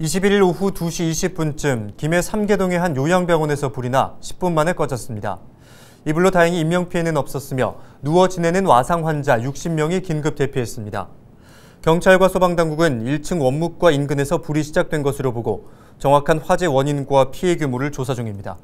21일 오후 2시 20분쯤 김해 삼계동의 한 요양병원에서 불이 나 10분 만에 꺼졌습니다. 이불로 다행히 인명피해는 없었으며 누워 지내는 와상 환자 60명이 긴급 대피했습니다. 경찰과 소방당국은 1층 원목과 인근에서 불이 시작된 것으로 보고 정확한 화재 원인과 피해 규모를 조사 중입니다.